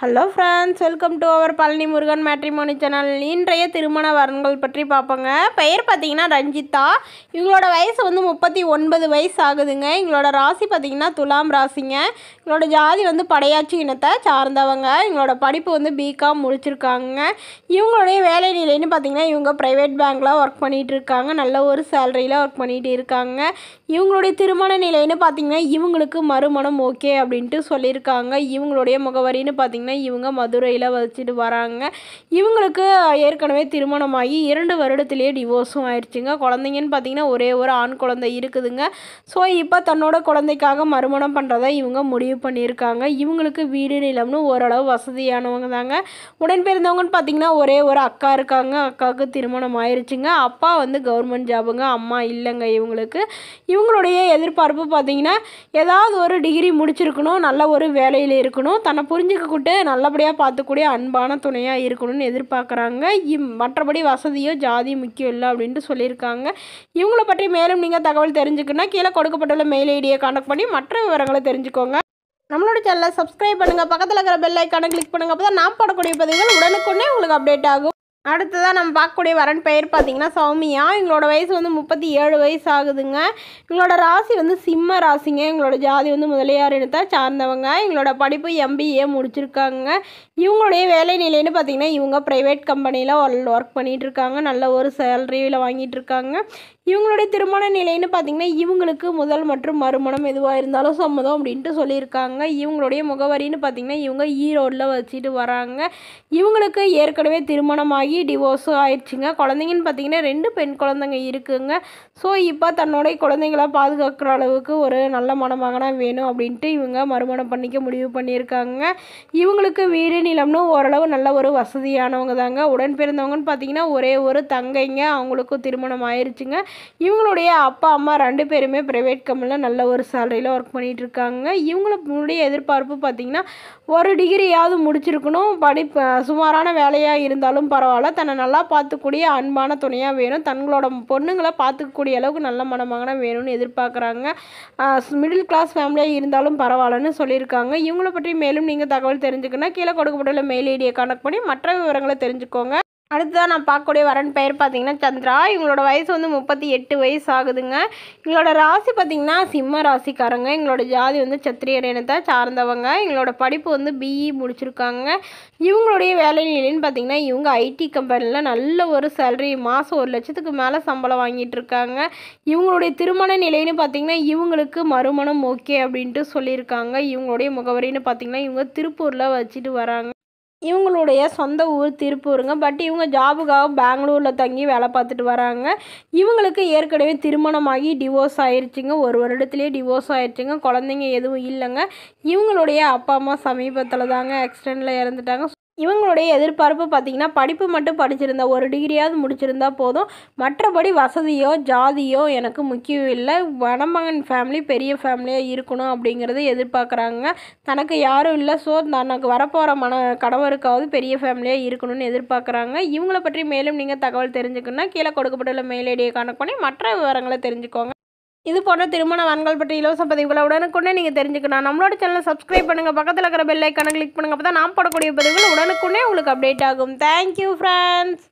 hello friends welcome to our Palani Murugan matrimony channel இன்றைய திருமண வரன்கள் பற்றி பார்ப்போங்க பெயர் பார்த்தீங்கன்னா ரஞ்சிதா இவங்களோட வயசு வந்து முப்பத்தி ஒன்பது வயசு ஆகுதுங்க இவங்களோட ராசி பார்த்தீங்கன்னா துலாம் ராசிங்க இவங்களோட ஜாதி வந்து படையாச்சி இனத்தை சார்ந்தவங்க இவங்களோட படிப்பு வந்து பிகாம் முடிச்சிருக்காங்க இவங்களுடைய வேலை நிலைன்னு பார்த்தீங்கன்னா இவங்க ப்ரைவேட் பேங்கில் ஒர்க் பண்ணிகிட்டு இருக்காங்க நல்ல ஒரு சேலரியில் ஒர்க் பண்ணிகிட்டு இருக்காங்க இவங்களுடைய திருமண நிலைன்னு பார்த்தீங்கன்னா இவங்களுக்கு மறுமணம் ஓகே அப்படின்ட்டு சொல்லியிருக்காங்க இவங்களுடைய முகவரின்னு பார்த்தீங்கன்னா பார்த்திங்கன்னா இவங்க மதுரையில் வச்சுட்டு வராங்க இவங்களுக்கு ஏற்கனவே திருமணமாகி இரண்டு வருடத்திலேயே டிவோர்ஸும் ஆயிடுச்சுங்க குழந்தைங்கன்னு பார்த்திங்கன்னா ஒரே ஒரு ஆண் குழந்தை இருக்குதுங்க ஸோ இப்போ தன்னோட குழந்தைக்காக மறுமணம் பண்ணுறதா இவங்க முடிவு பண்ணியிருக்காங்க இவங்களுக்கு வீடு நிலம்னு ஓரளவு வசதியானவங்க தாங்க உடன் பிறந்தவங்கன்னு ஒரே ஒரு அக்கா இருக்காங்க அக்காவுக்கு திருமணம் ஆயிடுச்சுங்க அப்பா வந்து கவர்மெண்ட் ஜாபுங்க அம்மா இல்லைங்க இவங்களுக்கு இவங்களுடைய எதிர்பார்ப்பு பார்த்திங்கன்னா ஏதாவது ஒரு டிகிரி முடிச்சிருக்கணும் நல்ல ஒரு வேலையில் இருக்கணும் தன்னை புரிஞ்சுக்கக்கூட்டு போட்டு நல்லபடியாக பார்த்துக்கூடிய அன்பான துணையாக இருக்கணும்னு எதிர்பார்க்குறாங்க இம் மற்றபடி வசதியோ ஜாதி முக்கியம் இல்லை அப்படின்ட்டு சொல்லியிருக்காங்க இவங்களை பற்றி மேலும் நீங்கள் தகவல் தெரிஞ்சுக்கணும்னா கீழே கொடுக்கப்பட்டுள்ள மெயில் ஐடியை காண்டக்ட் பண்ணி மற்ற விவரங்களை தெரிஞ்சுக்கோங்க நம்மளோட சேனலை சப்ஸ்கிரைப் பண்ணுங்கள் பக்கத்தில் இருக்கிற பெல் ஐக்கானை கிளிக் பண்ணுங்கள் அப்போ தான் நான் போடக்கூடிய பதிவுகள் உடனுக்குடனே உங்களுக்கு அப்டேட் ஆகும் அடுத்ததாக நம்ம பார்க்கக்கூடிய வரன் பெயர் பார்த்திங்கன்னா சௌமியா எங்களோட வயசு வந்து முப்பத்தி ஏழு வயசு ஆகுதுங்க எங்களோட ராசி வந்து சிம்ம ராசிங்க எங்களோட ஜாதி வந்து முதலியார் இனத்தை சார்ந்தவங்க எங்களோட படிப்பு எம்பிஏ முடிச்சிருக்காங்க இவங்களுடைய வேலை நிலைன்னு பார்த்திங்கன்னா இவங்க ப்ரைவேட் கம்பெனியில் ஒர்க் பண்ணிகிட்டு இருக்காங்க நல்ல ஒரு சேலரியில் வாங்கிட்டு இருக்காங்க இவங்களுடைய திருமண நிலைன்னு பார்த்திங்கன்னா இவங்களுக்கு முதல் மற்றும் மறுமணம் எதுவாக இருந்தாலும் சம்மதம் அப்படின்ட்டு சொல்லியிருக்காங்க இவங்களுடைய முகவரின்னு பார்த்திங்கன்னா இவங்க ஈரோடில் வச்சுட்டு வராங்க இவங்களுக்கு ஏற்கனவே திருமணமாகி டிவோர்ஸ் ஆயிடுச்சுங்க குழந்தைங்கன்னு பார்த்திங்கன்னா ரெண்டு பெண் குழந்தைங்க இருக்குங்க ஸோ இப்போ தன்னுடைய குழந்தைங்கள பாதுகாக்கிற அளவுக்கு ஒரு நல்ல மனமாகனா வேணும் அப்படின்ட்டு இவங்க மறுமணம் பண்ணிக்க முடிவு பண்ணியிருக்காங்க இவங்களுக்கு வீடு நிலம்னு ஓரளவு நல்ல ஒரு வசதியானவங்க தாங்க உடன் பிறந்தவங்கன்னு பார்த்திங்கன்னா ஒரே ஒரு தங்கைங்க அவங்களுக்கும் திருமணம் ஆயிடுச்சுங்க இவங்களுடைய அப்பா அம்மா ரெண்டு பேருமே ப்ரைவேட் கம்பெனியில் நல்ல ஒரு சேலரியில் ஒர்க் பண்ணிகிட்டு இருக்காங்க இவங்களுடைய எதிர்பார்ப்பு பார்த்திங்கன்னா ஒரு டிகிரியாவது முடிச்சிருக்கணும் படிப்பு சுமாரான வேலையாக இருந்தாலும் பரவாயில்ல தன்னை நல்லா பார்த்துக்கூடிய அன்பான துணையாக வேணும் தங்களோட பொண்ணுங்களை பார்த்துக்கக்கூடிய அளவுக்கு நல்ல மனமாகனா வேணும்னு எதிர்பார்க்குறாங்க மிடில் கிளாஸ் ஃபேமிலியாக இருந்தாலும் பரவாயில்லன்னு சொல்லியிருக்காங்க இவங்களை பற்றி மேலும் நீங்கள் தகவல் தெரிஞ்சுக்கணும் கீழே கொடுக்கப்பட்டுள்ள மெயில் ஐடியை கனெக்ட் பண்ணி மற்ற விவரங்களை தெரிஞ்சுக்கோங்க அடுத்ததாக நான் பார்க்கக்கூடிய வரன் பெயர் பார்த்தீங்கன்னா சந்திரா இவங்களோட வயசு வந்து முப்பத்தி எட்டு வயசு ஆகுதுங்க இவங்களோட ராசி பார்த்திங்கன்னா சிம்ம ராசிக்காரங்க இவங்களோட ஜாதி வந்து சத்திரியர் இனத்தை சார்ந்தவங்க இவங்களோட படிப்பு வந்து பிஇ e முடிச்சிருக்காங்க இவங்களுடைய வேலை நிலைன்னு பார்த்திங்கன்னா இவங்க ஐடி கம்பெனியில் நல்ல ஒரு சேலரி மாதம் ஒரு லட்சத்துக்கு மேலே சம்பளம் வாங்கிட்டு இருக்காங்க இவங்களுடைய திருமண நிலைன்னு பார்த்திங்கன்னா இவங்களுக்கு மறுமணம் ஓகே அப்படின்ட்டு சொல்லியிருக்காங்க இவங்களுடைய முகவரின்னு பார்த்திங்கன்னா இவங்க திருப்பூரில் வச்சுட்டு வராங்க இவங்களுடைய சொந்த ஊர் திருப்பூருங்க பட் இவங்க ஜாபுக்காக பெங்களூரில் தங்கி வேலை பார்த்துட்டு வராங்க இவங்களுக்கு ஏற்கனவே திருமணமாகி டிவோர்ஸ் ஆயிடுச்சுங்க ஒரு வருடத்துலேயே டிவோர்ஸ் ஆயிடுச்சுங்க குழந்தைங்க எதுவும் இல்லைங்க இவங்களுடைய அப்பா அம்மா சமீபத்தில் தாங்க ஆக்சிடெண்ட்டில் இறந்துட்டாங்க இவங்களுடைய எதிர்பார்ப்பு பார்த்திங்கன்னா படிப்பு மட்டும் படிச்சிருந்தா ஒரு டிகிரியாவது முடிச்சிருந்தா போதும் மற்றபடி வசதியோ ஜாதியோ எனக்கு முக்கியம் இல்லை வனமகன் ஃபேமிலி பெரிய ஃபேமிலியாக இருக்கணும் அப்படிங்கிறத எதிர்பார்க்குறாங்க தனக்கு யாரும் இல்லை ஸோ தனக்கு வரப்போகிற மன கணவருக்காவது பெரிய ஃபேமிலியாக இருக்கணும்னு எதிர்பார்க்குறாங்க இவங்கள பற்றி மேலும் நீங்கள் தகவல் தெரிஞ்சுக்கணுன்னா கீழே கொடுக்கப்பட்டுள்ள மெயில் ஐடியை கனெக்ட் பண்ணி மற்ற விவரங்களை தெரிஞ்சுக்கோங்க இது போன்ற திருமண வரன்கள் பற்றி இலவச பதிவுகளை உடனுக்குடனே நீங்கள் தெரிஞ்சுக்கணும் நம்மளோட சேனலை சப்ஸ்கிரைப் பண்ணுங்கள் பக்கத்தில் இருக்கிற பெல்லைக்கான கிளிக் பண்ணுங்கள் அப்போ தான் நான் போடக்கூடிய பதிவுகள் உடனுக்குடனே உங்களுக்கு அப்டேட் ஆகும் தேங்க்யூ ஃப்ரெண்ட்ஸ்